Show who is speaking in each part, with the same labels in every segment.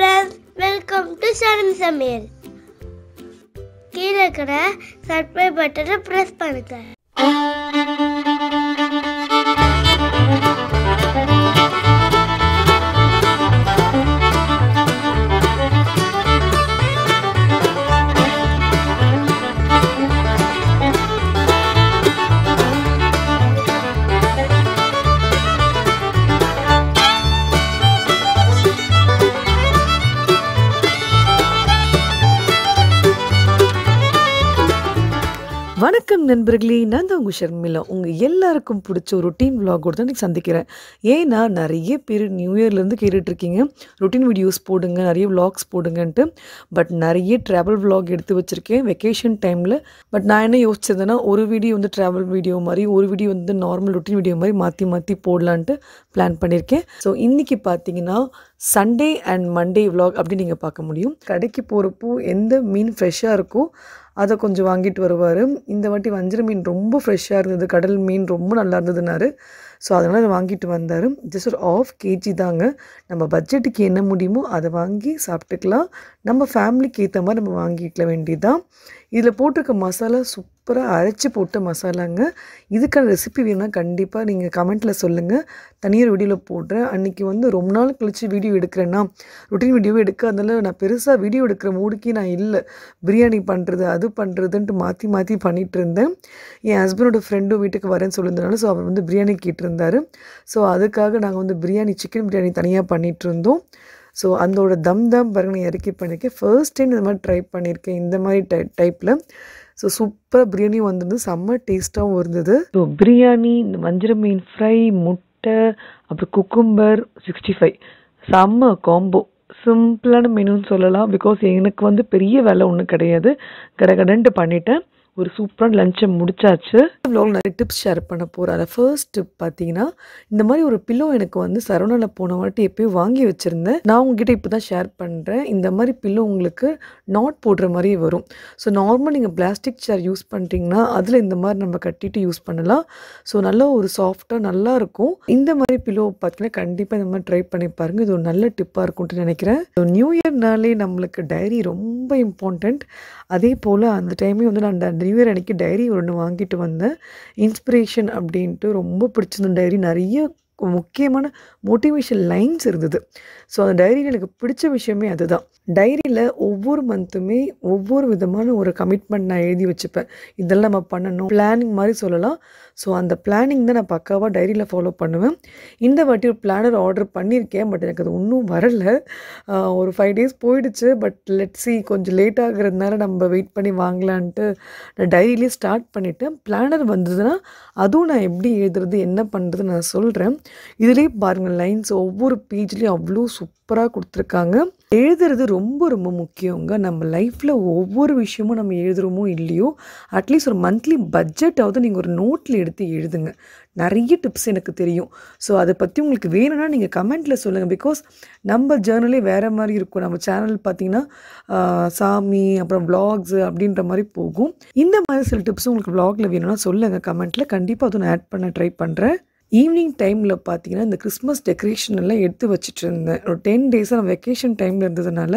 Speaker 1: friends welcome to சரண் சமையல் கீழே இருக்கிற சப்ஸ்கிரைப் பட்டனை ப்ரெஸ் பண்ணுங்கள்
Speaker 2: வணக்கம் நண்பர்களே நான் தான் உங்கள் ஷர்மிலா உங்கள் எல்லாருக்கும் பிடிச்ச ஒரு ரொட்டீன் கூட தான் எனக்கு சந்திக்கிறேன் ஏன்னா நிறைய பேர் நியூ இயர்லேருந்து கேட்டுட்ருக்கீங்க ரொட்டீன் வீடியோஸ் போடுங்க நிறைய விலாக்ஸ் போடுங்கன்ட்டு பட் நிறைய ட்ராவல் விலாக் எடுத்து வச்சுருக்கேன் வெக்கேஷன் டைமில் பட் நான் என்ன யோசிச்சதுன்னா ஒரு வீடியோ வந்து ட்ராவல் வீடியோ மாதிரி ஒரு வீடியோ வந்து நார்மல் ரொட்டீன் வீடியோ மாதிரி மாற்றி மாற்றி போடலான்ட்டு பிளான் பண்ணியிருக்கேன் ஸோ இன்றைக்கி பார்த்தீங்கன்னா சண்டே அண்ட் மண்டே விலாக் அப்படின்னு நீங்கள் பார்க்க முடியும் கடைக்கு போகிறப்போ எந்த மீன் ஃப்ரெஷ்ஷாக இருக்கோ அதை கொஞ்சம் வாங்கிட்டு வருவார் இந்த வாட்டி வஞ்சிர மீன் ரொம்ப ஃப்ரெஷ்ஷாக இருந்தது கடல் மீன் ரொம்ப நல்லா இருந்ததுனாரு ஸோ அதனால் அதை வாங்கிட்டு வந்தார் ஜஸ்ட் ஒரு ஆஃப் கேஜி தாங்க நம்ம பட்ஜெட்டுக்கு என்ன முடியுமோ அதை வாங்கி சாப்பிட்டுக்கலாம் நம்ம ஃபேமிலிக்கு ஏற்ற மாதிரி நம்ம வாங்கிக்கல வேண்டியதுதான் இதில் போட்டிருக்க மசாலா சூப் சூப்பராக அரைச்சி போட்ட மசாலாங்க இதுக்கான ரெசிபி வேணும்னா கண்டிப்பாக நீங்கள் கமெண்ட்டில் சொல்லுங்கள் தனியார் வீடியோவில் போடுறேன் அன்றைக்கி வந்து ரொம்ப நாள் கழித்து வீடியோ எடுக்கிறேன்னா ரொட்டீன் வீடியோவே எடுக்க அதனால் நான் பெருசாக வீடியோ எடுக்கிற மூடுக்கி நான் இல்லை பிரியாணி பண்ணுறது அது பண்ணுறதுன்ட்டு மாற்றி மாற்றி பண்ணிகிட்டு இருந்தேன் என் ஹஸ்பண்டோட ஃப்ரெண்டும் வீட்டுக்கு வரேன்னு சொல்லியிருந்தனால ஸோ அவர் வந்து பிரியாணி கேட்டிருந்தார் ஸோ அதுக்காக நாங்கள் வந்து பிரியாணி சிக்கன் பிரியாணி தனியாக பண்ணிகிட்டு இருந்தோம் ஸோ அதோடய தம் தம் பாருங்க நான் இறக்கி பண்ணியிருக்கேன் ஃபர்ஸ்ட் டைம் இந்த மாதிரி ட்ரை பண்ணியிருக்கேன் இந்த மாதிரி டை டைப்பில் ஸோ சூப்பராக பிரியாணி வந்துருந்து செம்ம டேஸ்ட்டாகவும் இருந்தது ஸோ பிரியாணி வஞ்சிரம் மீன் ஃப்ரை முட்டை அப்புறம் குக்கும்பர் சிக்ஸ்டி ஃபைவ் செம்ம காம்போ சிம்பிளான மெனுன்னு சொல்லலாம் பிகாஸ் எனக்கு வந்து பெரிய வேலை ஒன்றும் கிடையாது கடன்ட்டு பண்ணிட்டேன் ஒரு சூப்பரான லஞ்சை முடிச்சாச்சு ப்ளாக் நிறைய டிப்ஸ் ஷேர் பண்ண போகிறாரு அதில் ஃபர்ஸ்ட் டிப் பார்த்தீங்கன்னா இந்த மாதிரி ஒரு பில்லோ எனக்கு வந்து சரவணாவில் போன வாட்டி எப்போயும் வாங்கி வச்சுருந்தேன் நான் உங்ககிட்ட இப்போ தான் ஷேர் பண்ணுறேன் இந்த மாதிரி பில்லோ உங்களுக்கு நாட் போடுற மாதிரியே வரும் ஸோ நார்மல் நீங்கள் பிளாஸ்டிக் சேர் யூஸ் பண்ணுறீங்கன்னா அதில் இந்த மாதிரி நம்ம கட்டிட்டு யூஸ் பண்ணலாம் ஸோ நல்லா ஒரு சாஃப்டாக நல்லா இருக்கும் இந்த மாதிரி பில்லோ பார்த்தீங்கன்னா கண்டிப்பாக இந்த மாதிரி ட்ரை பண்ணி பாருங்கள் இது ஒரு நல்ல டிப்பாக இருக்கும்ட்டு நினைக்கிறேன் ஸோ நியூ இயர்னாலே நம்மளுக்கு டைரி ரொம்ப இம்பார்ட்டண்ட் அதே போல் அந்த டைமே வந்து நான் நியூ இயர் அன்றைக்கி டைரி ஒன்று வாங்கிட்டு வந்தேன் இன்ஸ்பிரேஷன் அப்படின்ட்டு ரொம்ப பிடிச்சிருந்த டைரி நிறைய முக்கியமான மோட்டிவேஷன் லைன்ஸ் இருந்தது ஸோ அந்த டைரியில் எனக்கு பிடிச்ச விஷயமே அதுதான் டைரியில் ஒவ்வொரு மந்த்துமே ஒவ்வொரு விதமான ஒரு கமிட்மெண்ட் நான் எழுதி வச்சுப்பேன் இதெல்லாம் நம்ம பண்ணணும் பிளானிங் மாதிரி சொல்லலாம் ஸோ அந்த பிளானிங் தான் நான் பக்காவாக டைரியில் ஃபாலோ பண்ணுவேன் இந்த வாட்டி ஒரு பிளானர் ஆர்டர் பண்ணியிருக்கேன் பட் எனக்கு அது ஒன்றும் வரலை ஒரு ஃபைவ் டேஸ் போயிடுச்சு பட் லெட்ஸி கொஞ்சம் லேட் ஆகுறதுனால நம்ம வெயிட் பண்ணி வாங்கலான்ட்டு நான் டைரியிலே ஸ்டார்ட் பண்ணிவிட்டேன் பிளானர் வந்ததுன்னா அதுவும் நான் எப்படி எழுதுறது என்ன பண்ணுறது நான் சொல்கிறேன் இதிலே பாருங்கள் லைன்ஸ் ஒவ்வொரு பேஜ்லேயும் அவ்வளோ சூப்பராக கொடுத்துருக்காங்க எழுதுறது ரொம்ப ரொம்ப முக்கியங்க நம்ம லைஃப்பில் ஒவ்வொரு விஷயமும் நம்ம எழுதுகிறோமோ இல்லையோ அட்லீஸ்ட் ஒரு மந்த்லி பட்ஜெட்டாவது நீங்கள் ஒரு நோட்டில் எடுத்து எழுதுங்க நிறைய டிப்ஸ் எனக்கு தெரியும் ஸோ அதை பற்றி உங்களுக்கு வேணும்னா நீங்கள் கமெண்ட்டில் சொல்லுங்கள் பிகாஸ் நம்ம ஜேர்னலே வேறு மாதிரி இருக்கும் நம்ம சேனல் பார்த்தீங்கன்னா சாமி அப்புறம் விளாக்ஸு அப்படின்ற மாதிரி போகும் இந்த மாதிரி சில டிப்ஸும் உங்களுக்கு விளாகில் வேணும்னா சொல்லுங்கள் கமெண்ட்டில் கண்டிப்பாக அதுவும் ஆட் பண்ண ட்ரை பண்ணுறேன் ஈவினிங் டைமில் பார்த்தீங்கன்னா இந்த கிறிஸ்மஸ் டெக்கரேஷன் எல்லாம் எடுத்து வச்சுட்டு இருந்தேன் ஒரு டென் டேஸாக நான் வெக்கேஷன் டைமில் இருந்ததுனால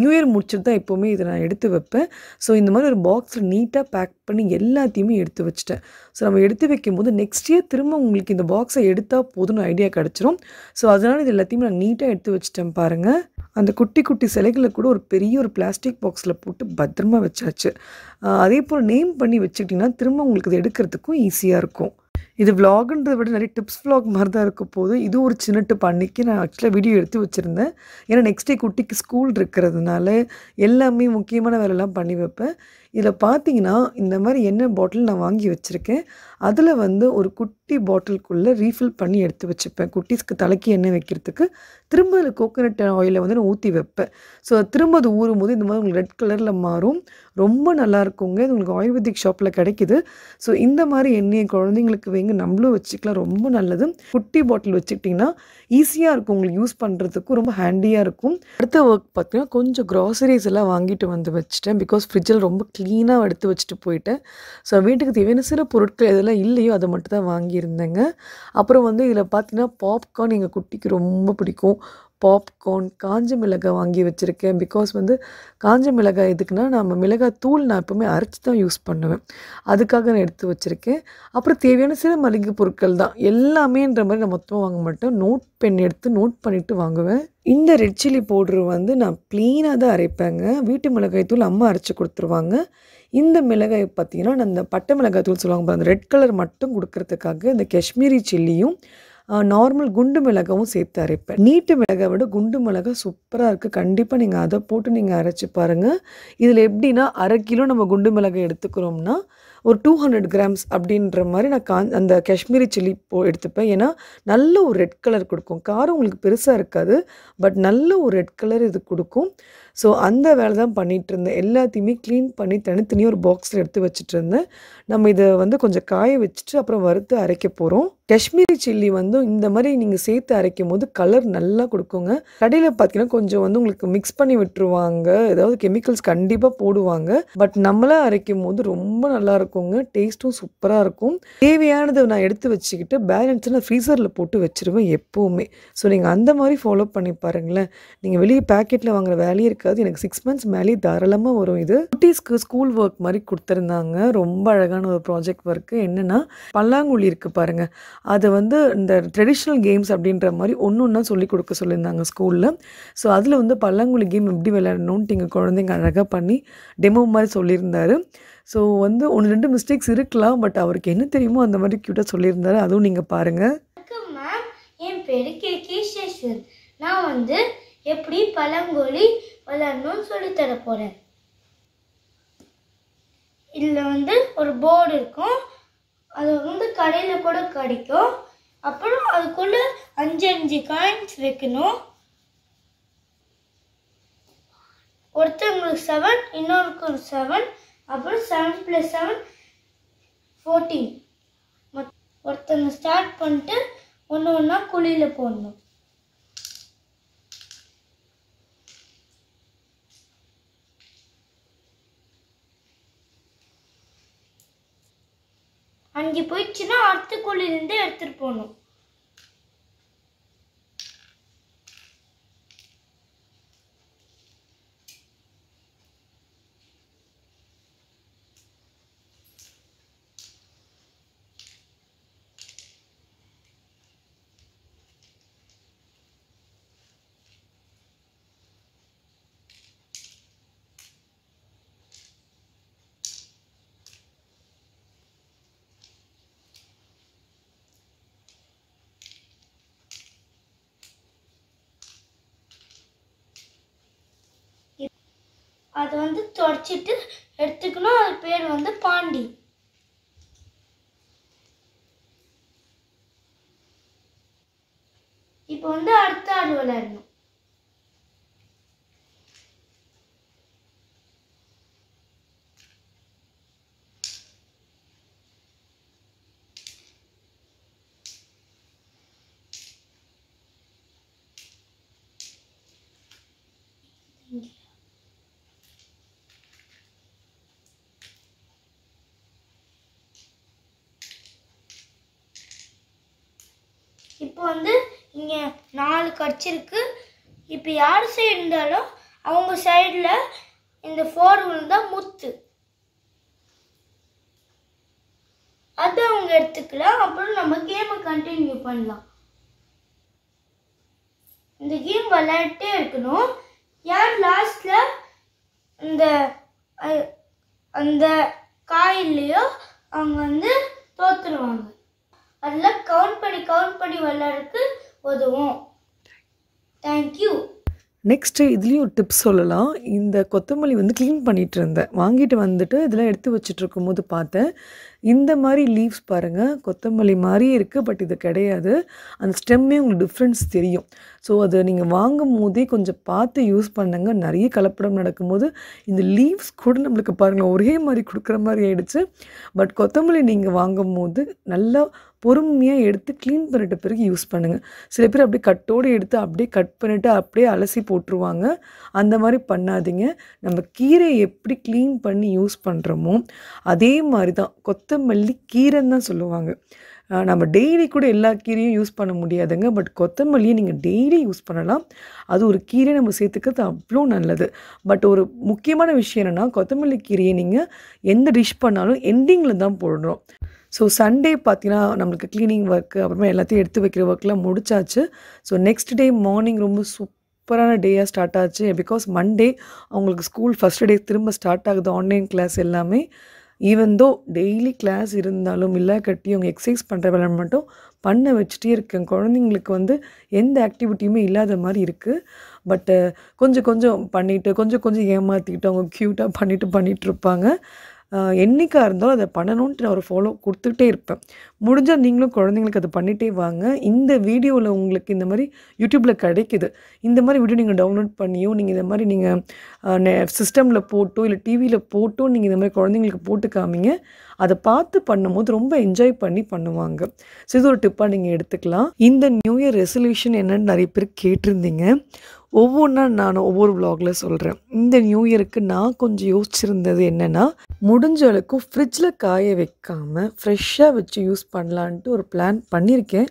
Speaker 2: நியூ இயர் முடிச்சுட்டு தான் எப்போவுமே இதை நான் எடுத்து வைப்பேன் ஸோ இந்த மாதிரி ஒரு பாக்ஸில் நீட்டாக பேக் பண்ணி எல்லாத்தையுமே எடுத்து வச்சுட்டேன் ஸோ நம்ம எடுத்து வைக்கும்போது நெக்ஸ்ட் இயர் திரும்ப உங்களுக்கு இந்த பாக்ஸை எடுத்தால் போதும்னு ஐடியா கிடச்சிரும் ஸோ அதனால் இது எல்லாத்தையுமே நான் நீட்டாக எடுத்து வச்சுட்டேன் பாருங்கள் அந்த குட்டி குட்டி சிலைகளை கூட ஒரு பெரிய ஒரு பிளாஸ்டிக் பாக்ஸில் போட்டு பத்திரமா வச்சாச்சு அதே போல் நேம் பண்ணி வச்சுக்கிட்டிங்கன்னா திரும்ப உங்களுக்கு இது எடுக்கிறதுக்கும் ஈஸியாக இருக்கும் இது விலாகுன்றதை விட நிறைய டிப்ஸ் விலாக் மாதிரி தான் இருக்க போது இது ஒரு சின்ன டிப் அன்றைக்கி நான் ஆக்சுவலாக வீடியோ எடுத்து வச்சுருந்தேன் ஏன்னா நெக்ஸ்ட் டே குட்டிக்கு ஸ்கூல் இருக்கிறதுனால எல்லாமே முக்கியமான வேலைலாம் பண்ணி வைப்பேன் இதில் பார்த்தீங்கன்னா இந்த மாதிரி எண்ணெய் பாட்டில் நான் வாங்கி வச்சுருக்கேன் அதில் வந்து ஒரு குட்டி பாட்டிலுக்குள்ளே ரீஃபில் பண்ணி எடுத்து வச்சுப்பேன் குட்டிஸ்க்கு தலைக்கு எண்ணெய் வைக்கிறதுக்கு திரும்ப அதில் கோகோனட் ஆயிலை வந்து நான் ஊற்றி வைப்பேன் ஸோ திரும்ப அது ஊறும் போது இந்த மாதிரி உங்களுக்கு ரெட் கலரில் மாறும் ரொம்ப நல்லா இருக்குங்க இது உங்களுக்கு ஆயுர்வேதிக் ஷாப்பில் கிடைக்குது ஸோ இந்த மாதிரி எண்ணெயை குழந்தைங்களுக்கு வைங்க நம்மளும் வச்சுக்கலாம் ரொம்ப நல்லது குட்டி பாட்டில் வச்சுக்கிட்டிங்கன்னா ஈஸியாக இருக்கும் உங்களுக்கு யூஸ் பண்ணுறதுக்கும் ரொம்ப ஹேண்டியாக இருக்கும் அடுத்த ஒர்க் பார்த்தீங்கன்னா கொஞ்சம் க்ராசரிஸ் எல்லாம் வாங்கிட்டு வந்து வச்சுட்டேன் பிகாஸ் ஃப்ரிட்ஜில் ரொம்ப க்ளீனாக எடுத்து வச்சுட்டு போயிட்டேன் ஸோ வீட்டுக்கு தேவையான சில பொருட்கள் எதெல்லாம் இல்லையோ அதை மட்டும் தான் வாங்கியிருந்தேங்க அப்புறம் வந்து இதில் பார்த்தீங்கன்னா பாப்கார்ன் எங்கள் குட்டிக்கு ரொம்ப பிடிக்கும் பாப்கார்ன் காஞ்ச மிளகாய் வாங்கி வச்சுருக்கேன் பிகாஸ் வந்து காஞ்ச மிளகாய் எதுக்குன்னா நம்ம மிளகாய் தூள் நான் எப்போவுமே அரைச்சி தான் யூஸ் பண்ணுவேன் அதுக்காக நான் எடுத்து வச்சுருக்கேன் அப்புறம் தேவையான சில மளிகை பொருட்கள் தான் எல்லாமேன்ற மாதிரி நான் மொத்தமாக வாங்க மாட்டேன் நோட் பென் எடுத்து நோட் பண்ணிவிட்டு வாங்குவேன் இந்த ரெட் சில்லி பவுட்ரு வந்து நான் ப்ளீனாக தான் அரைப்பேங்க வீட்டு மிளகாய் தூள் அம்மா அரைச்சி கொடுத்துருவாங்க இந்த மிளகாய் பார்த்தீங்கன்னா நான் இந்த பட்டை மிளகாய் தூள் சொல்லுவாங்க அந்த ரெட் கலர் மட்டும் கொடுக்கறதுக்காக இந்த காஷ்மீரி சில்லியும் நார்மல் குண்டு மிளகாவும் சேர்த்து அரைப்பேன் நீட்டு மிளகை விட குண்டு மிளகா சூப்பராக இருக்குது கண்டிப்பாக நீங்கள் அதை போட்டு நீங்கள் அரைச்சி பாருங்கள் இதில் எப்படின்னா அரை கிலோ நம்ம குண்டு மிளகாய் எடுத்துக்கிறோம்னா ஒரு டூ ஹண்ட்ரட் கிராம்ஸ் அப்படின்ற மாதிரி நான் கா அந்த காஷ்மீரி சில்லி போ எடுத்துப்பேன் ஏன்னா நல்ல ஒரு ரெட் கலர் கொடுக்கும் காரம் உங்களுக்கு பெருசாக இருக்காது பட் நல்ல ஒரு ரெட் கலர் இது கொடுக்கும் ஸோ அந்த வேலை தான் பண்ணிகிட்டு இருந்தேன் எல்லாத்தையுமே க்ளீன் பண்ணி தனித்தனியாக ஒரு பாக்ஸில் எடுத்து வச்சுட்டு இருந்தேன் நம்ம இதை வந்து கொஞ்சம் காய வச்சுட்டு அப்புறம் வறுத்து அரைக்க போகிறோம் காஷ்மீரி சில்லி வந்து இந்த மாதிரி நீங்கள் சேர்த்து அரைக்கும் போது கலர் நல்லா கொடுக்குங்க கடையில் பார்த்தீங்கன்னா கொஞ்சம் வந்து உங்களுக்கு மிக்ஸ் பண்ணி விட்டுருவாங்க ஏதாவது கெமிக்கல்ஸ் கண்டிப்பாக போடுவாங்க பட் நம்மளாக அரைக்கும் போது ரொம்ப நல்லா இருக்குங்க டேஸ்ட்டும் சூப்பராக இருக்கும் தேவையானதை நான் எடுத்து வச்சுக்கிட்டு பேலன்ஸ் நான் ஃப்ரீசரில் போட்டு வச்சுருவேன் எப்போவுமே ஸோ நீங்கள் அந்த மாதிரி ஃபாலோ பண்ணி பாருங்களேன் நீங்கள் வெளியே பேக்கெட்டில் வாங்குற வேலையே இருக்காது எனக்கு சிக்ஸ் மந்த்ஸ் மேலே தாராளமாக வரும் இது குட்டீஸ்க்கு ஸ்கூல் ஒர்க் மாதிரி கொடுத்துருந்தாங்க ரொம்ப அழகான ஒரு ப்ராஜெக்ட் ஒர்க்கு என்னென்னா பல்லாங்குழி இருக்குது பாருங்கள் அது வந்து இந்த ட்ரெடிஷ்னல் கேம்ஸ் அப்படின்ற மாதிரி ஒன்று ஒன்றா சொல்லிக் கொடுக்க சொல்லியிருந்தாங்க ஸ்கூலில் ஸோ அதில் வந்து பல்லாங்குழி கேம் எப்படி விளையாடணும்ட்டு எங்கள் குழந்தைங்க அழகாக பண்ணி டெமோ மாதிரி சொல்லியிருந்தார் ஸோ வந்து ஒன்று ரெண்டு மிஸ்டேக்ஸ் இருக்கலாம் பட் அவருக்கு என்ன தெரியுமோ அந்த மாதிரி க்யூட்டாக சொல்லியிருந்தாரு அதுவும் நீங்கள் பாருங்கள்
Speaker 1: என் பேர் கே நான் வந்து எப்படி பழங்கொழி விளையாடணும்னு சொல்லித்தர போகிறேன் இதில் வந்து ஒரு போர்டு இருக்கும் அது வந்து கடையில் கூட கிடைக்கும் அப்புறம் அதுக்குள்ளே அஞ்சு அஞ்சு காயின்ஸ் வைக்கணும் ஒருத்தவங்களுக்கு செவன் இன்னொருக்கு செவன் அப்புறம் செவன் ப்ளஸ் செவன் ஃபோர்டீன் ஒருத்தவங்க ஸ்டார்ட் பண்ணிட்டு ஒன்று ஒன்றா குழியில் போடணும் அங்கே போயிடுச்சுன்னா அடுத்த இருந்து எடுத்துகிட்டு போகணும் அதை வந்து தொடச்சிட்டு எடுத்துக்கணும் அது பேர் வந்து பாண்டி இப்போ வந்து அடுத்த அறுவலரணும் இப்போ வந்து இங்கே நாலு கட்சிருக்கு இப்போ யார் சைடு இருந்தாலும் அவங்க சைடில் இந்த ஃபோர் விழுந்தால் முத்து அது அவங்க எடுத்துக்கலாம் அப்புறம் நம்ம கேமை கண்டினியூ பண்ணலாம் இந்த கேம் விளையாட்டே இருக்கணும் யார் லாஸ்டில் இந்த அந்த காயிலையோ அவங்க வந்து தோத்துருவாங்க அதெல்லாம் கவுண்ட் பண்ணி கவுண்ட் பண்ணி விளையாடுறதுக்கு உதவும் தேங்க்யூ
Speaker 2: நெக்ஸ்ட்டு இதுலேயும் ஒரு டிப்ஸ் சொல்லலாம் இந்த கொத்தமல்லி வந்து க்ளீன் பண்ணிகிட்டு இருந்தேன் வாங்கிட்டு வந்துட்டு இதெல்லாம் எடுத்து வச்சுட்டு இருக்கும்போது பார்த்தேன் இந்த மாதிரி லீவ்ஸ் பாருங்கள் கொத்தமல்லி மாதிரியே இருக்குது பட் இது கிடையாது அந்த ஸ்டெம்மே உங்களுக்கு டிஃப்ரென்ஸ் தெரியும் ஸோ அது நீங்கள் வாங்கும் போதே கொஞ்சம் பார்த்து யூஸ் பண்ணுங்கள் நிறைய கலப்படம் நடக்கும்போது இந்த லீவ்ஸ் கூட நம்மளுக்கு பாருங்கள் ஒரே மாதிரி கொடுக்குற மாதிரி ஆயிடுச்சு பட் கொத்தமல்லி நீங்கள் வாங்கும் போது நல்லா பொறுமையாக எடுத்து க்ளீன் பண்ணிட்ட பிறகு யூஸ் பண்ணுங்கள் சில பேர் அப்படியே கட்டோடு எடுத்து அப்படியே கட் பண்ணிவிட்டு அப்படியே அலசி போட்டுருவாங்க அந்த மாதிரி பண்ணாதீங்க நம்ம கீரையை எப்படி க்ளீன் பண்ணி யூஸ் பண்ணுறோமோ அதே மாதிரி தான் கொத்தமல்லி கீரைன்னு தான் சொல்லுவாங்க நம்ம டெய்லி கூட எல்லா கீரையும் யூஸ் பண்ண முடியாதுங்க பட் கொத்தமல்லியை நீங்கள் டெய்லி யூஸ் பண்ணலாம் அது ஒரு கீரை நம்ம சேர்த்துக்கிறது அவ்வளோ நல்லது பட் ஒரு முக்கியமான விஷயம் என்னென்னா கொத்தமல்லி கீரையை நீங்கள் எந்த டிஷ் பண்ணாலும் எண்டிங்கில் தான் போடுறோம் ஸோ சண்டே பார்த்தீங்கன்னா நம்மளுக்கு க்ளீனிங் ஒர்க்கு அப்புறமா எல்லாத்தையும் எடுத்து வைக்கிற ஒர்க்லாம் முடிச்சாச்சு ஸோ நெக்ஸ்ட் டே மார்னிங் ரொம்ப சூப்பரான டேயாக ஸ்டார்ட் ஆச்சு பிகாஸ் மண்டே அவங்களுக்கு ஸ்கூல் ஃபஸ்ட் டே திரும்ப ஸ்டார்ட் ஆகுது ஆன்லைன் கிளாஸ் எல்லாமே ஈவன் தோ டெய்லி கிளாஸ் இருந்தாலும் இல்லை கட்டி அவங்க எக்ஸசைஸ் பண்ணுற வேலை மட்டும் பண்ண வச்சுட்டே இருக்கேன் குழந்தைங்களுக்கு வந்து எந்த ஆக்டிவிட்டியுமே இல்லாத மாதிரி இருக்குது பட்டு கொஞ்சம் கொஞ்சம் பண்ணிவிட்டு கொஞ்சம் கொஞ்சம் ஏமாற்றிக்கிட்டு அவங்க க்யூட்டாக பண்ணிவிட்டு பண்ணிகிட்ருப்பாங்க என்றைக்காக இருந்தாலும் அதை பண்ணணுன்ட்டு நான் ஒரு ஃபாலோ கொடுத்துக்கிட்டே இருப்பேன் முடிஞ்சால் நீங்களும் குழந்தைங்களுக்கு அதை பண்ணிகிட்டே வாங்க இந்த வீடியோவில் உங்களுக்கு இந்த மாதிரி யூடியூப்பில் கிடைக்கிது இந்த மாதிரி வீடியோ நீங்கள் டவுன்லோட் பண்ணியோ நீங்கள் இந்த மாதிரி நீங்கள் சிஸ்டமில் போட்டோ இல்லை டிவியில் போட்டோ நீங்கள் இந்த மாதிரி குழந்தைங்களுக்கு போட்டு காமிங்க அதை பார்த்து பண்ணும்போது ரொம்ப என்ஜாய் பண்ணி பண்ணுவாங்க ஸோ இது ஒரு டிப்பாக நீங்கள் எடுத்துக்கலாம் இந்த நியூ இயர் ரெசல்யூஷன் என்னன்னு நிறைய பேர் கேட்டிருந்தீங்க ஒவ்வொன்றா நான் ஒவ்வொரு விலாகில் சொல்கிறேன் இந்த நியூ இயருக்கு நான் கொஞ்சம் யோசிச்சிருந்தது என்னென்னா முடிஞ்ச அளவுக்கு ஃப்ரிட்ஜில் காய வைக்காமல் ஃப்ரெஷ்ஷாக வச்சு யூஸ் பண்ணலான்ட்டு ஒரு பிளான் பண்ணியிருக்கேன்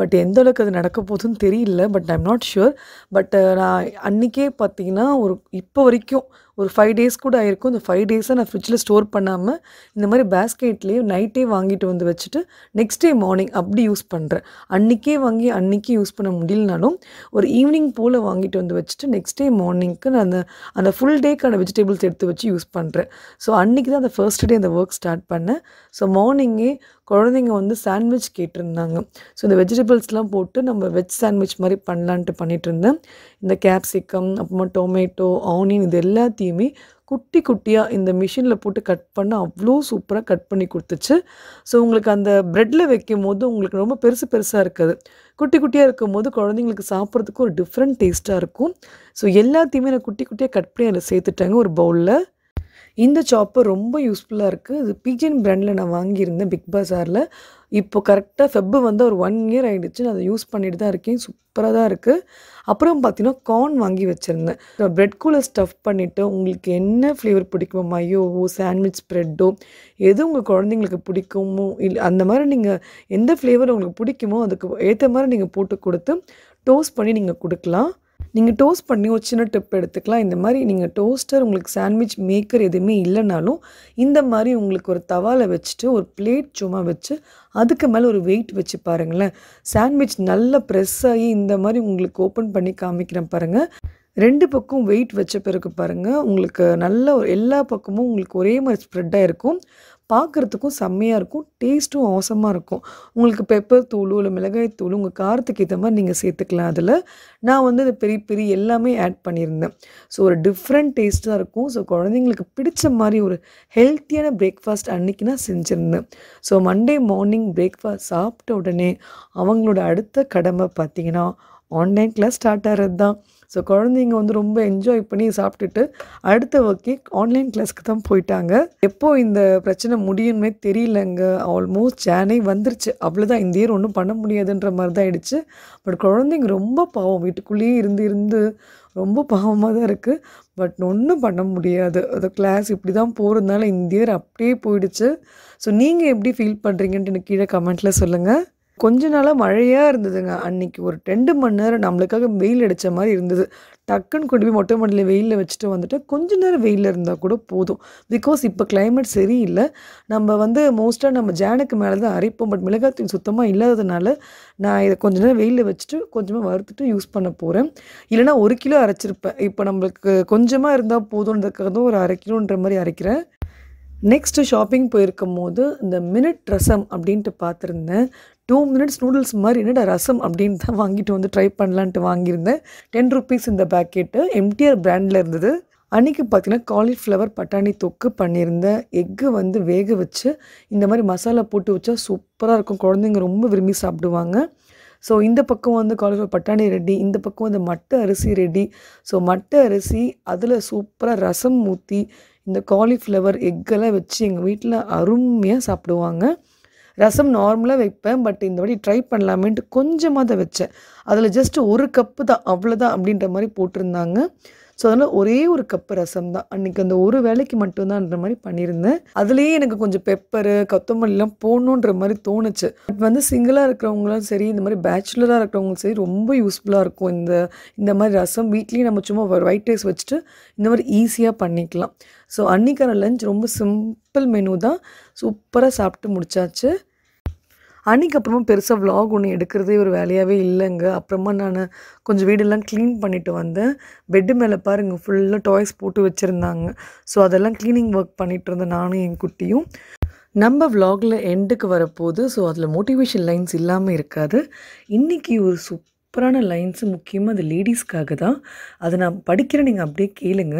Speaker 2: பட் எந்த அளவுக்கு அது நடக்க போகுதுன்னு தெரியல but I'm not sure but நான் அன்றைக்கே பார்த்தீங்கன்னா ஒரு இப்போ வரைக்கும் ஒரு ஃபைவ் டேஸ் கூட ஆயிருக்கும் இந்த ஃபைவ் டேஸை நான் ஃப்ரிட்ஜில் ஸ்டோர் பண்ணாமல் இந்த மாதிரி பேஸ்கெட்லேயே நைட்டே வாங்கிட்டு வந்து வச்சுட்டு நெக்ஸ்ட் டே மார்னிங் அப்படி யூஸ் பண்ணுறேன் அன்றைக்கே வாங்கி அன்றைக்கே யூஸ் பண்ண முடியலனாலும் ஒரு ஈவினிங் போல் வாங்கிட்டு வந்து வச்சுட்டு நெக்ஸ்ட் டே மார்னிங்க்கு நான் அந்த அந்த ஃபுல் டேக்கான வெஜிடபிள்ஸ் எடுத்து வச்சு யூஸ் பண்ணுறேன் ஸோ அன்றைக்கி தான் அந்த ஃபர்ஸ்ட் டே அந்த ஒர்க் ஸ்டார்ட் பண்ணேன் ஸோ மார்னிங்கே குழந்தைங்க வந்து சாண்ட்விச் கேட்டிருந்தாங்க ஸோ இந்த வெஜிடபிள்ஸ்லாம் போட்டு நம்ம வெஜ் சாண்ட்விச் மாதிரி பண்ணலான்ட்டு பண்ணிகிட்டு இருந்தேன் இந்த கேப்சிகம் அப்புறமா டொமேட்டோ ஆனியன் இது எல்லாத்தையும் எல்லாத்தையுமே குட்டி குட்டியாக இந்த மிஷினில் போட்டு கட் பண்ண அவ்வளோ சூப்பராக கட் பண்ணி கொடுத்துச்சு ஸோ உங்களுக்கு அந்த ப்ரெட்டில் வைக்கும் போது உங்களுக்கு ரொம்ப பெருசு பெருசாக இருக்காது குட்டி குட்டியாக இருக்கும் போது குழந்தைங்களுக்கு சாப்பிட்றதுக்கு ஒரு டிஃப்ரெண்ட் டேஸ்ட்டாக இருக்கும் ஸோ எல்லாத்தையுமே நான் குட்டி குட்டியாக கட் பண்ணி அதில் சேர்த்துட்டாங்க ஒரு பவுலில் இந்த சாப்பர் ரொம்ப யூஸ்ஃபுல்லாக இருக்குது இது பிஜின் பிராண்டில் நான் வாங்கியிருந்தேன் பிக் பஸாரில் இப்போ கரெக்டாக ஃபெப்பு வந்து ஒரு ஒன் இயர் ஆகிடுச்சு நான் அதை யூஸ் பண்ணிட்டு தான் இருக்கேன் சூப்பராக தான் இருக்குது அப்புறம் பார்த்தீங்கன்னா கார்ன் வாங்கி வச்சுருந்தேன் நான் ப்ரெட் கூல ஸ்டஃப் பண்ணிவிட்டு உங்களுக்கு என்ன ஃப்ளேவர் பிடிக்குமோ மையோவோ சாண்ட்விச் ஸ்ப்ரெட்டோ எது உங்கள் குழந்தைங்களுக்கு பிடிக்குமோ இல்லை அந்த மாதிரி நீங்கள் எந்த ஃப்ளேவர் உங்களுக்கு பிடிக்குமோ அதுக்கு ஏற்ற மாதிரி நீங்கள் போட்டு கொடுத்து டோஸ்ட் பண்ணி நீங்கள் கொடுக்கலாம் நீங்கள் டோஸ்ட் பண்ணி ஒரு சின்ன டிப் எடுத்துக்கலாம் இந்த மாதிரி நீங்கள் டோஸ்டர் உங்களுக்கு சாண்ட்விச் மேக்கர் எதுவுமே இல்லைனாலும் இந்த மாதிரி உங்களுக்கு ஒரு தவாலை வச்சுட்டு ஒரு பிளேட் சும்மா வச்சு அதுக்கு மேலே ஒரு வெயிட் வச்சு பாருங்களேன் சாண்ட்விச் நல்லா ப்ரெஸ் ஆகி இந்த மாதிரி உங்களுக்கு ஓப்பன் பண்ணி காமிக்கிறேன் பாருங்கள் ரெண்டு பக்கம் வெயிட் வச்ச பிறகு பாருங்கள் உங்களுக்கு நல்ல எல்லா பக்கமும் உங்களுக்கு ஒரே மாதிரி ஸ்ப்ரெட்டாக இருக்கும் பார்க்குறதுக்கும் செம்மையாக இருக்கும் டேஸ்ட்டும் அவசமாக இருக்கும் உங்களுக்கு பெப்பர் தூள் இல்லை மிளகாய் தூள் உங்கள் காரத்துக்கு ஏற்ற மாதிரி நீங்கள் சேர்த்துக்கலாம் அதில் நான் வந்து அந்த பெரிய பெரிய எல்லாமே ஆட் பண்ணியிருந்தேன் ஸோ ஒரு டிஃப்ரெண்ட் டேஸ்ட்டாக இருக்கும் ஸோ குழந்தைங்களுக்கு பிடிச்ச மாதிரி ஒரு ஹெல்த்தியான பிரேக்ஃபாஸ்ட் அன்றைக்கி நான் செஞ்சுருந்தேன் ஸோ மண்டே மார்னிங் பிரேக்ஃபாஸ்ட் சாப்பிட்ட உடனே அவங்களோட அடுத்த கடமை பார்த்திங்கன்னா ஆன்லைன் கிளாஸ் ஸ்டார்ட் ஆகிறது தான் ஸோ குழந்தைங்க வந்து ரொம்ப என்ஜாய் பண்ணி சாப்பிட்டுட்டு அடுத்த ஒர்க்கே ஆன்லைன் கிளாஸ்க்கு தான் போயிட்டாங்க எப்போது இந்த பிரச்சனை முடியுமே தெரியலங்க ஆல்மோஸ்ட் சேனை வந்துருச்சு அவ்வளோதான் இந்த இயர் ஒன்றும் பண்ண முடியாதுன்ற மாதிரி தான் ஆயிடுச்சு பட் குழந்தைங்க ரொம்ப பாவம் வீட்டுக்குள்ளேயே இருந்து இருந்து ரொம்ப பாவமாக தான் இருக்குது பட் ஒன்றும் பண்ண முடியாது அது கிளாஸ் இப்படி தான் போகிறதுனால இந்த இயர் அப்படியே போயிடுச்சு ஸோ நீங்கள் எப்படி ஃபீல் பண்ணுறீங்கன்ட்டு எனக்கு கீழே கமெண்ட்டில் சொல்லுங்கள் கொஞ்ச நாளாக மழையாக இருந்ததுங்க அன்னைக்கு ஒரு ரெண்டு மணி நேரம் நம்மளுக்காக வெயில் அடித்த மாதிரி இருந்தது டக்குன்னு கொண்டு போய் மொட்டை மாடியில் வெயிலில் வச்சுட்டு வந்துட்டு கொஞ்ச நேரம் வெயிலில் இருந்தால் கூட போதும் பிகாஸ் இப்போ கிளைமேட் சரியில்லை நம்ம வந்து மோஸ்ட்டாக நம்ம ஜானுக்கு மேலே தான் அரைப்போம் பட் மிளகாத்தூள் சுத்தமாக இல்லாததுனால நான் இதை கொஞ்ச நேரம் வெயிலில் வச்சுட்டு கொஞ்சமாக வறுத்துட்டு யூஸ் பண்ண போகிறேன் இல்லைனா ஒரு கிலோ அரைச்சிருப்பேன் இப்போ நம்மளுக்கு கொஞ்சமாக இருந்தால் போதும்ன்றதுக்காக தான் ஒரு அரை கிலோன்ற மாதிரி அரைக்கிறேன் நெக்ஸ்ட்டு ஷாப்பிங் போயிருக்கும் போது இந்த மினிட் ரசம் அப்படின்ட்டு பார்த்துருந்தேன் டூ மினிட்ஸ் நூடுல்ஸ் மாதிரி என்னடா ரசம் அப்படின்னு தான் வாங்கிட்டு வந்து ட்ரை பண்ணலான்ட்டு வாங்கியிருந்தேன் டென் ருபீஸ் இந்த பேக்கெட்டு எம்டிஆர் பிராண்டில் இருந்தது அன்றைக்கி பார்த்தீங்கன்னா காலிஃப்ளவர் பட்டாணி தொக்கு பண்ணியிருந்தேன் எக்கு வந்து வேக வச்சு இந்த மாதிரி மசாலா போட்டு வச்சா சூப்பராக இருக்கும் குழந்தைங்க ரொம்ப விரும்பி சாப்பிடுவாங்க ஸோ இந்த பக்கம் வந்து காலிஃப்ளவர் பட்டாணி ரெடி இந்த பக்கம் வந்து மட்டை அரிசி ரெடி ஸோ மட்டை அரிசி அதில் சூப்பராக ரசம் ஊற்றி இந்த காலிஃப்ளவர் எக்கெல்லாம் வச்சு எங்கள் வீட்டில் அருமையாக சாப்பிடுவாங்க ரசம் நார்மலாக வைப்பேன் பட் இந்த வாட்டி ட்ரை பண்ணலாமேன்ட்டு கொஞ்சமாக தான் வச்சேன் அதில் ஜஸ்ட் ஒரு கப்பு தான் அவ்வளோதான் அப்படின்ற மாதிரி போட்டிருந்தாங்க ஸோ அதனால் ஒரே ஒரு கப்பு ரசம் தான் அன்றைக்கி அந்த ஒரு வேலைக்கு மட்டும்தான்ற மாதிரி பண்ணியிருந்தேன் அதுலேயே எனக்கு கொஞ்சம் பெப்பரு கொத்தமல்லாம் போடணுன்ற மாதிரி தோணுச்சு பட் வந்து சிங்கிளாக இருக்கிறவங்களும் சரி இந்த மாதிரி பேச்சுலராக இருக்கிறவங்களும் சரி ரொம்ப யூஸ்ஃபுல்லாக இருக்கும் இந்த இந்த மாதிரி ரசம் வீட்லேயும் நம்ம சும்மா ஒரு ஒயிட் ரைஸ் வச்சுட்டு இந்த மாதிரி ஈஸியாக பண்ணிக்கலாம் ஸோ அன்றைக்கான லஞ்ச் ரொம்ப சிம்பிள் மெனு தான் சூப்பராக சாப்பிட்டு முடிச்சாச்சு அன்றைக்கி அப்புறமா பெருசாக விலாக் ஒன்று எடுக்கிறதே ஒரு வேலையாகவே இல்லைங்க அப்புறமா நான் கொஞ்சம் வீடெல்லாம் க்ளீன் பண்ணிவிட்டு வந்தேன் பெட்டு மேலே பாருங்கள் ஃபுல்லாக டாய்ஸ் போட்டு வச்சுருந்தாங்க ஸோ அதெல்லாம் க்ளீனிங் ஒர்க் பண்ணிகிட்டு இருந்தேன் நானும் என் குட்டியும் நம்ம விலாகில் எண்டுக்கு வரப்போகுது ஸோ அதில் மோட்டிவேஷன் லைன்ஸ் இல்லாமல் இருக்காது இன்றைக்கி ஒரு சூப்பரான லைன்ஸு முக்கியமாக அது லேடிஸ்க்காக தான் அதை நான் படிக்கிறேன் நீங்கள் அப்படியே கேளுங்க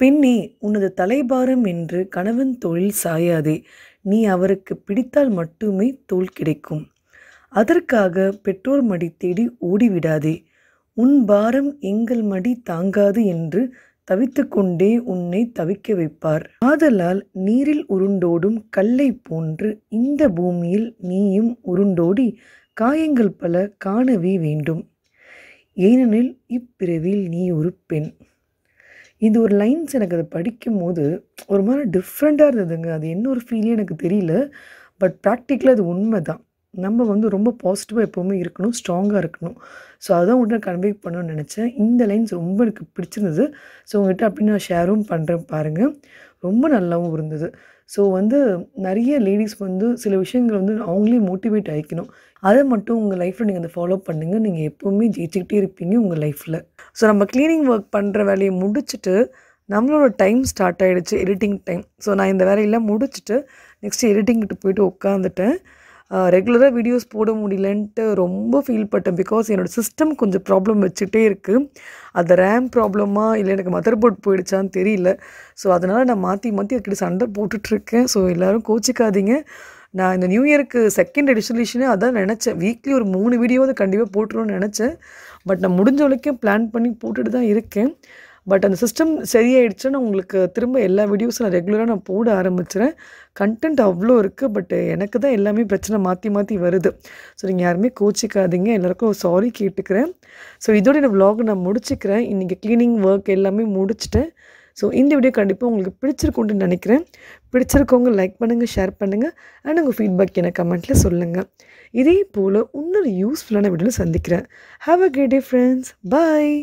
Speaker 2: பெண்ணே உனது தலைபாரம் என்று கணவன் தொழில் சாயாதே நீ அவருக்கு பிடித்தால் மட்டுமே தோல் கிடைக்கும் அதற்காக பெற்றோர் மடி தேடி ஓடிவிடாதே உன் பாரம் எங்கள் மடி தாங்காது என்று தவித்து கொண்டே உன்னை தவிக்க வைப்பார் ஆதலால் நீரில் உருண்டோடும் கல்லை போன்று இந்த பூமியில் நீயும் உருண்டோடி காயங்கள் பல காணவே வேண்டும் ஏனெனில் இப்பிறவியில் நீ ஒரு பெண் இது ஒரு லைன்ஸ் எனக்கு அதை படிக்கும் போது ஒரு மாதிரி டிஃப்ரெண்ட்டாக இருந்ததுங்க அது என்ன ஒரு ஃபீலே எனக்கு தெரியல பட் ப்ராக்டிக்கலாக அது உண்மை தான் நம்ம வந்து ரொம்ப பாசிட்டிவாக எப்போவுமே இருக்கணும் ஸ்ட்ராங்காக இருக்கணும் ஸோ அதான் உடனே கன்வே பண்ணணும்னு நினச்சேன் இந்த லைன்ஸ் ரொம்ப எனக்கு பிடிச்சிருந்தது ஸோ உங்கள்கிட்ட அப்படி நான் ஷேரும் பண்ணுறேன் பாருங்கள் ரொம்ப நல்லாவும் இருந்தது ஸோ வந்து நிறைய லேடிஸ் வந்து சில விஷயங்கள் வந்து அவங்களே மோட்டிவேட் ஆகிக்கணும் அதை மட்டும் உங்கள் லைஃப்பில் நீங்கள் அதை ஃபாலோ பண்ணுங்கள் நீங்கள் எப்போவுமே ஜெயிச்சுக்கிட்டே இருப்பீங்க உங்கள் லைஃப்பில் ஸோ நம்ம க்ளீனிங் ஒர்க் பண்ணுற வேலையை முடிச்சுட்டு நம்மளோட டைம் ஸ்டார்ட் ஆகிடுச்சு எடிட்டிங் டைம் ஸோ நான் இந்த வேலையெல்லாம் முடிச்சுட்டு நெக்ஸ்ட் எடிட்டிங்கிட்ட போயிட்டு உட்காந்துட்டேன் ரெகுலராக வீடியோஸ் போட முடியலன்ட்டு ரொம்ப ஃபீல் பட்டேன் பிகாஸ் என்னோடய சிஸ்டம் கொஞ்சம் ப்ராப்ளம் வச்சுட்டே இருக்குது அது ரேம் ப்ராப்ளமாக இல்லை எனக்கு மதர் போர்ட் போயிடுச்சான்னு தெரியல ஸோ அதனால் நான் மாற்றி மாற்றி அதுக்கிட்ட சண்டை போட்டுட்ருக்கேன் ஸோ எல்லோரும் கோச்சிக்காதீங்க நான் இந்த நியூ இயருக்கு செகண்ட் ரெசல்யூஷனே அதான் நினச்சேன் வீக்லி ஒரு மூணு வீடியோவது கண்டிப்பாக போட்டுருவோன்னு நினச்சேன் பட் நான் முடிஞ்ச வரைக்கும் பிளான் பண்ணி போட்டுட்டு தான் இருக்கேன் பட் அந்த சிஸ்டம் சரியாயிடுச்சுன்னா உங்களுக்கு திரும்ப எல்லா வீடியோஸும் நான் ரெகுலராக நான் போட ஆரம்பிச்சிடறேன் கண்டென்ட் அவ்வளோ இருக்குது பட் எனக்கு தான் எல்லாமே பிரச்சனை மாற்றி மாற்றி வருது ஸோ நீங்கள் யாருமே கோச்சிக்காதீங்க எல்லாருக்கும் சாரி கேட்டுக்கிறேன் ஸோ இதோட இந்த விலாக் நான் முடிச்சுக்கிறேன் இன்றைக்கி க்ளீனிங் ஒர்க் எல்லாமே முடிச்சுட்டேன் ஸோ இந்த வீடியோ கண்டிப்பாக உங்களுக்கு பிடிச்சிருக்கும்னு நினைக்கிறேன் பிடிச்சிருக்கவங்க லைக் பண்ணுங்கள் ஷேர் பண்ணுங்கள் அண்ட் உங்கள் ஃபீட்பேக் எனக்கு கமெண்ட்டில் சொல்லுங்கள் இதே போல் இன்னொரு யூஸ்ஃபுல்லான வீடியோவில் சந்திக்கிறேன் have a great day friends bye